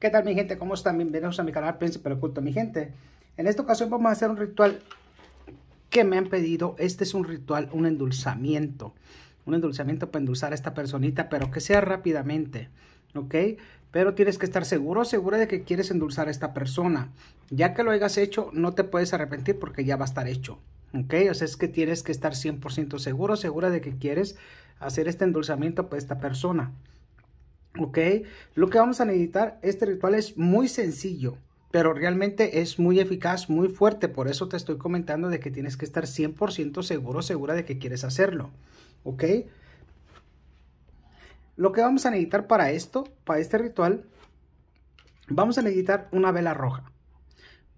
¿Qué tal mi gente? ¿Cómo están? Bienvenidos a mi canal pero Oculto, mi gente. En esta ocasión vamos a hacer un ritual que me han pedido. Este es un ritual, un endulzamiento. Un endulzamiento para endulzar a esta personita, pero que sea rápidamente, ¿ok? Pero tienes que estar seguro, segura de que quieres endulzar a esta persona. Ya que lo hayas hecho, no te puedes arrepentir porque ya va a estar hecho, ¿ok? O sea, es que tienes que estar 100% seguro, segura de que quieres hacer este endulzamiento para esta persona ok lo que vamos a necesitar este ritual es muy sencillo pero realmente es muy eficaz, muy fuerte, por eso te estoy comentando de que tienes que estar 100% seguro, segura de que quieres hacerlo, ¿ok? Lo que vamos a necesitar para esto, para este ritual, vamos a necesitar una vela roja,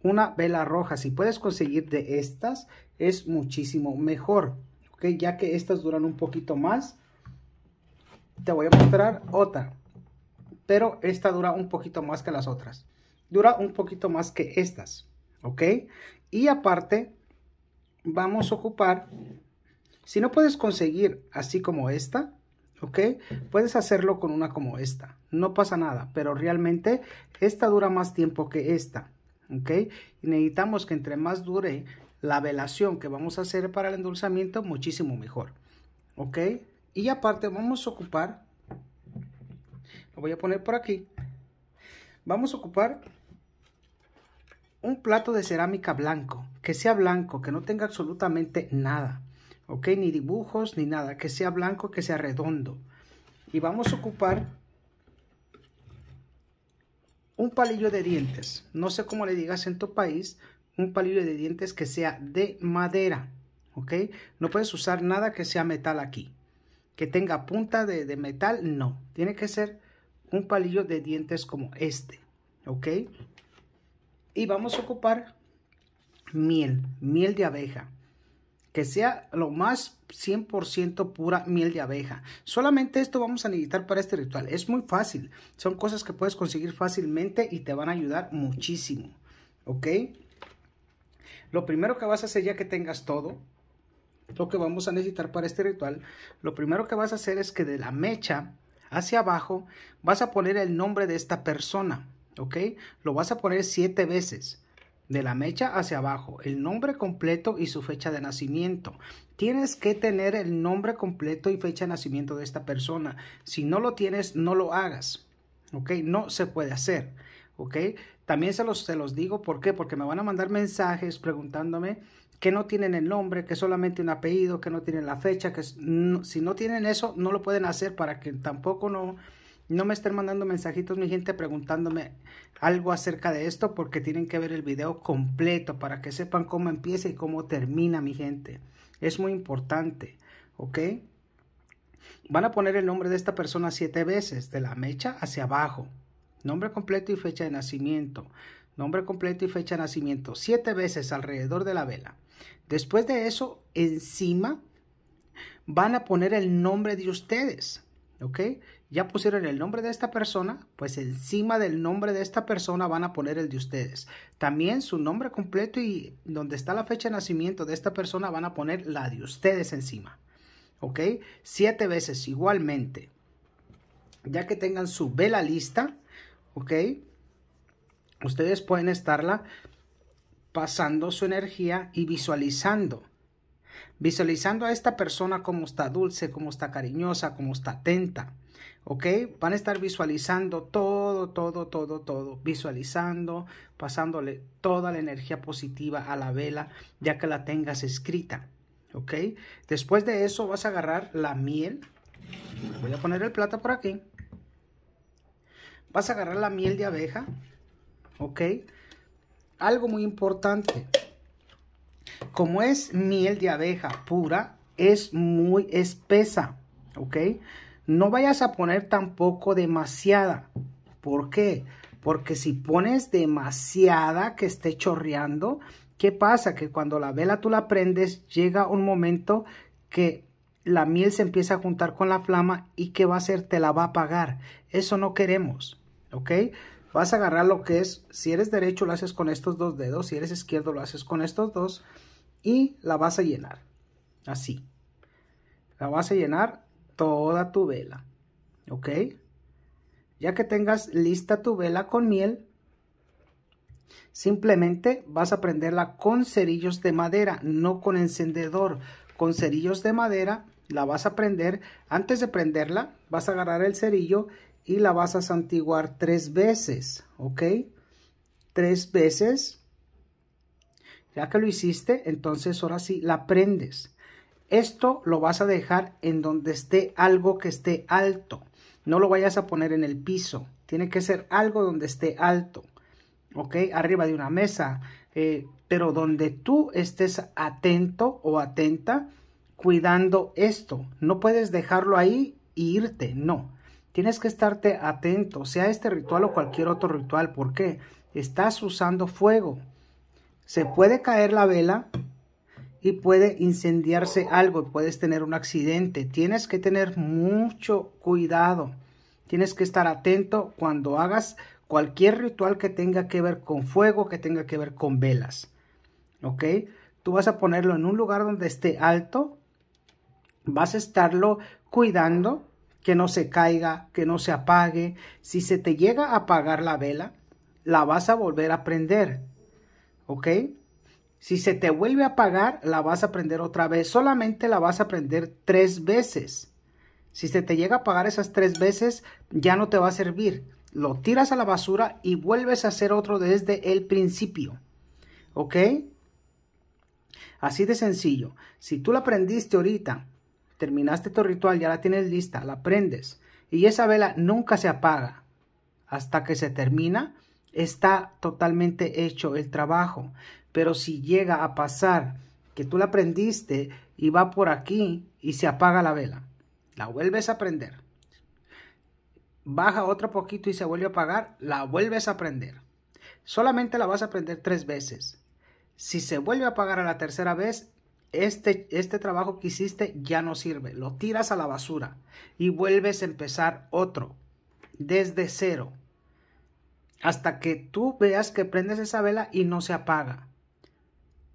una vela roja, si puedes conseguir de estas, es muchísimo mejor, Ya que estas duran un poquito más, te voy a mostrar otra, pero esta dura un poquito más que las otras. Dura un poquito más que estas, ¿ok? Y aparte, vamos a ocupar, si no puedes conseguir así como esta, ¿ok? Puedes hacerlo con una como esta, no pasa nada, pero realmente esta dura más tiempo que esta, ¿ok? necesitamos que entre más dure la velación que vamos a hacer para el endulzamiento, muchísimo mejor, ¿ok? Y aparte vamos a ocupar voy a poner por aquí. Vamos a ocupar un plato de cerámica blanco, que sea blanco, que no tenga absolutamente nada, ok, ni dibujos ni nada, que sea blanco, que sea redondo. Y vamos a ocupar un palillo de dientes, no sé cómo le digas en tu país, un palillo de dientes que sea de madera, ok, no puedes usar nada que sea metal aquí, que tenga punta de metal, no, tiene que ser un palillo de dientes como este, ¿ok? Y vamos a ocupar miel, miel de abeja. Que sea lo más 100% pura miel de abeja. Solamente esto vamos a necesitar para este ritual. Es muy fácil. Son cosas que puedes conseguir fácilmente y te van a ayudar muchísimo. ¿Ok? Lo primero que vas a hacer ya que tengas todo, lo que vamos a necesitar para este ritual, lo primero que vas a hacer es que de la mecha hacia abajo, vas a poner el nombre de esta persona, ¿ok? Lo vas a poner siete veces. De la mecha hacia abajo, el nombre completo y su fecha de nacimiento. Tienes que tener el nombre completo y fecha de nacimiento de esta persona. Si no lo tienes, no lo hagas. ¿Ok? No se puede hacer. ¿Ok? También se los, se los digo, ¿por qué? Porque me van a mandar mensajes preguntándome que no tienen el nombre, que solamente un apellido, que no tienen la fecha, que si no tienen eso, no lo pueden hacer para que tampoco no, no me estén mandando mensajitos mi gente preguntándome algo acerca de esto porque tienen que ver el video completo para que sepan cómo empieza y cómo termina mi gente. Es muy importante, ¿ok? Van a poner el nombre de esta persona siete veces, de la mecha hacia abajo. Nombre completo y fecha de nacimiento. Nombre completo y fecha de nacimiento. Siete veces alrededor de la vela. Después de eso, encima van a poner el nombre de ustedes. ¿Ok? Ya pusieron el nombre de esta persona, pues encima del nombre de esta persona van a poner el de ustedes. También su nombre completo y donde está la fecha de nacimiento de esta persona van a poner la de ustedes encima. ¿Ok? Siete veces igualmente. Ya que tengan su vela lista, ¿ok? Ustedes pueden estarla pasando su energía y visualizando. Visualizando a esta persona como está dulce, como está cariñosa, como está atenta. ¿Ok? Van a estar visualizando todo, todo, todo, todo. Visualizando, pasándole toda la energía positiva a la vela, ya que la tengas escrita. ¿Ok? Después de eso vas a agarrar la miel. Voy a poner el plata por aquí. Vas a agarrar la miel de abeja. ¿Ok? algo muy importante. Como es miel de abeja pura, es muy espesa, ¿ok? No vayas a poner tampoco demasiada. ¿Por qué? Porque si pones demasiada que esté chorreando, ¿qué pasa? Que cuando la vela tú la prendes, llega un momento que la miel se empieza a juntar con la flama y ¿qué va a hacer? Te la va a apagar. Eso no queremos, ¿ok? vas a agarrar lo que es, si eres derecho lo haces con estos dos dedos, si eres izquierdo lo haces con estos dos y la vas a llenar, así. La vas a llenar toda tu vela, ¿ok? Ya que tengas lista tu vela con miel, simplemente vas a prenderla con cerillos de madera, no con encendedor, con cerillos de madera la vas a prender. Antes de prenderla, vas a agarrar el cerillo y la vas a santiguar tres veces, ¿ok? Tres veces. Ya que lo hiciste, entonces ahora sí la prendes. Esto lo vas a dejar en donde esté algo que esté alto. No lo vayas a poner en el piso. Tiene que ser algo donde esté alto. ¿Ok? Arriba de una mesa. Eh, pero donde tú estés atento o atenta cuidando esto. No puedes dejarlo ahí e irte. No. Tienes que estarte atento, sea este ritual o cualquier otro ritual. ¿Por qué? Estás usando fuego. Se puede caer la vela y puede incendiarse algo, puedes tener un accidente. Tienes que tener mucho cuidado. Tienes que estar atento cuando hagas cualquier ritual que tenga que ver con fuego, que tenga que ver con velas. ¿Ok? Tú vas a ponerlo en un lugar donde esté alto, vas a estarlo cuidando que no se caiga, que no se apague. Si se te llega a apagar la vela, la vas a volver a prender. ¿Ok? Si se te vuelve a apagar, la vas a prender otra vez. Solamente la vas a prender tres veces. Si se te llega a apagar esas tres veces, ya no te va a servir. Lo tiras a la basura y vuelves a hacer otro desde el principio. ¿Ok? Así de sencillo. Si tú la aprendiste ahorita terminaste tu ritual, ya la tienes lista, la prendes y esa vela nunca se apaga hasta que se termina. Está totalmente hecho el trabajo, pero si llega a pasar que tú la prendiste y va por aquí y se apaga la vela, la vuelves a prender. Baja otro poquito y se vuelve a apagar, la vuelves a prender. Solamente la vas a prender tres veces. Si se vuelve a apagar a la tercera vez, este, este trabajo que hiciste ya no sirve, lo tiras a la basura y vuelves a empezar otro desde cero hasta que tú veas que prendes esa vela y no se apaga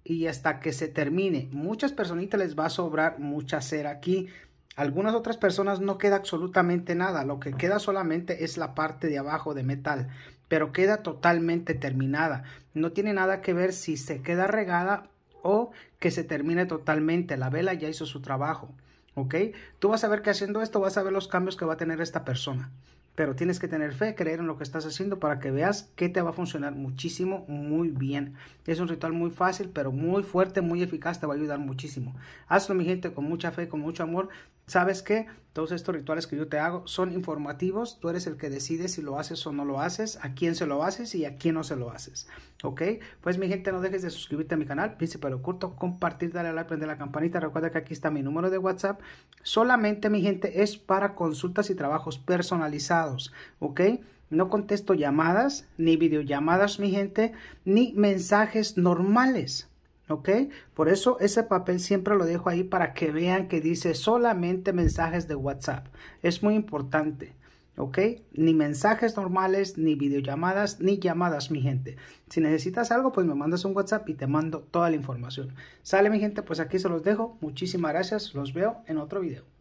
y hasta que se termine. Muchas personitas les va a sobrar mucha cera aquí. Algunas otras personas no queda absolutamente nada. Lo que queda solamente es la parte de abajo de metal. Pero queda totalmente terminada. No tiene nada que ver si se queda regada o que se termine totalmente. La vela ya hizo su trabajo. ¿Ok? Tú vas a ver que haciendo esto vas a ver los cambios que va a tener esta persona. Pero tienes que tener fe, creer en lo que estás haciendo para que veas que te va a funcionar muchísimo, muy bien. Es un ritual muy fácil, pero muy fuerte, muy eficaz, te va a ayudar muchísimo. Hazlo, mi gente, con mucha fe, con mucho amor. ¿Sabes qué? Todos estos rituales que yo te hago son informativos, tú eres el que decide si lo haces o no lo haces, a quién se lo haces y a quién no se lo haces. ¿Ok? Pues mi gente, no dejes de suscribirte a mi canal, Príncipe pero Oculto, compartir, darle like, prender la campanita. Recuerda que aquí está mi número de WhatsApp. Solamente mi gente es para consultas y trabajos personalizados. ¿Ok? No contesto llamadas, ni videollamadas, mi gente, ni mensajes normales. ¿ok? Por eso ese papel siempre lo dejo ahí para que vean que dice solamente mensajes de WhatsApp. Es muy importante, ¿ok? Ni mensajes normales, ni videollamadas, ni llamadas, mi gente. Si necesitas algo, pues me mandas un WhatsApp y te mando toda la información. Sale, mi gente, pues aquí se los dejo. Muchísimas gracias. Los veo en otro video.